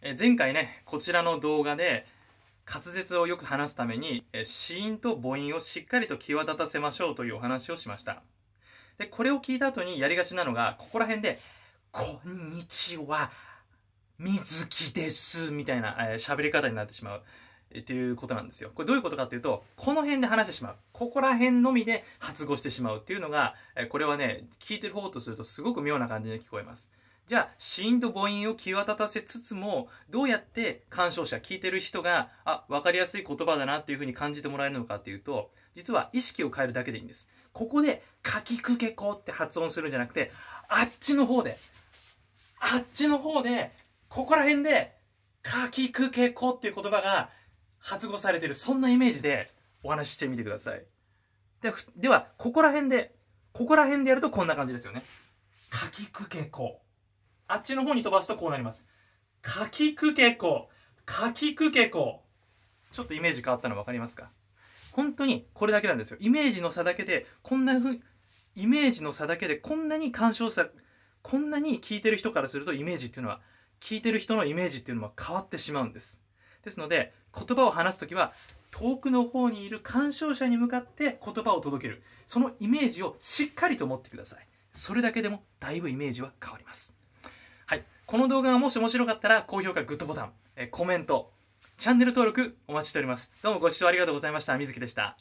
え前回ねこちらの動画で滑舌をよく話すために、え子音と母音をしっかりと際立たせましょうというお話をしましたでこれを聞いた後にやりがちなのがここら辺で「こんにちは水木です」みたいな喋、えー、り方になってしまう。っていうことなんですよ。これどういうことかっていうと、この辺で話してしまう。ここら辺のみで発語してしまうっていうのが、これはね、聞いてる方とするとすごく妙な感じに聞こえます。じゃあ、死因と母音を際立たせつつも、どうやって鑑賞者、聞いてる人が、あ、わかりやすい言葉だなっていうふうに感じてもらえるのかっていうと、実は意識を変えるだけでいいんです。ここで、かきくけこって発音するんじゃなくて、あっちの方で、あっちの方で、ここら辺で、かきくけこっていう言葉が発語されてる、そんなイメージでお話ししてみてください。ででは、ここら辺で、ここら辺でやるとこんな感じですよね。かきくけこ。あっちの方に飛ばすとこうなります。かきくけこ。かきくけこ。ちょっとイメージ変わったの分かりますか本当にこれだけなんですよ。イメージの差だけで、こんなふう、イメージの差だけでこんなに干渉さ、こんなに聞いてる人からするとイメージっていうのは、聞いてる人のイメージっていうのは変わってしまうんです。ですので、言葉を話す時は、遠くの方にいる鑑賞者に向かって言葉を届ける。そのイメージをしっかりと持ってください。それだけでもだいぶイメージは変わります。はい。この動画がもし面白かったら、高評価、グッドボタン、えコメント、チャンネル登録お待ちしております。どうもご視聴ありがとうございました。みずきでした。